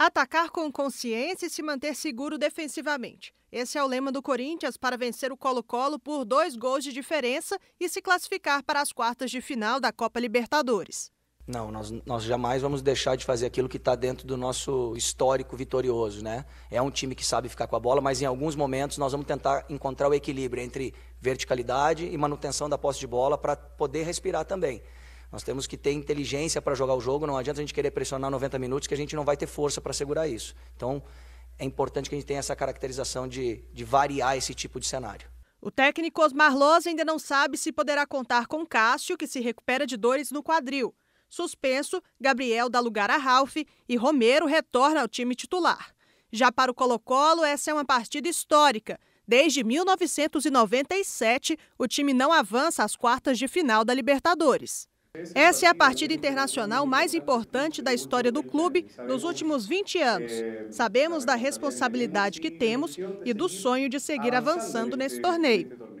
Atacar com consciência e se manter seguro defensivamente. Esse é o lema do Corinthians para vencer o Colo-Colo por dois gols de diferença e se classificar para as quartas de final da Copa Libertadores. Não, nós, nós jamais vamos deixar de fazer aquilo que está dentro do nosso histórico vitorioso, né? É um time que sabe ficar com a bola, mas em alguns momentos nós vamos tentar encontrar o equilíbrio entre verticalidade e manutenção da posse de bola para poder respirar também. Nós temos que ter inteligência para jogar o jogo, não adianta a gente querer pressionar 90 minutos que a gente não vai ter força para segurar isso. Então, é importante que a gente tenha essa caracterização de, de variar esse tipo de cenário. O técnico Osmar Loz ainda não sabe se poderá contar com Cássio, que se recupera de dores no quadril. Suspenso, Gabriel dá lugar a Ralph e Romero retorna ao time titular. Já para o Colo-Colo, essa é uma partida histórica. Desde 1997, o time não avança às quartas de final da Libertadores. Essa é a partida internacional mais importante da história do clube nos últimos 20 anos. Sabemos da responsabilidade que temos e do sonho de seguir avançando nesse torneio.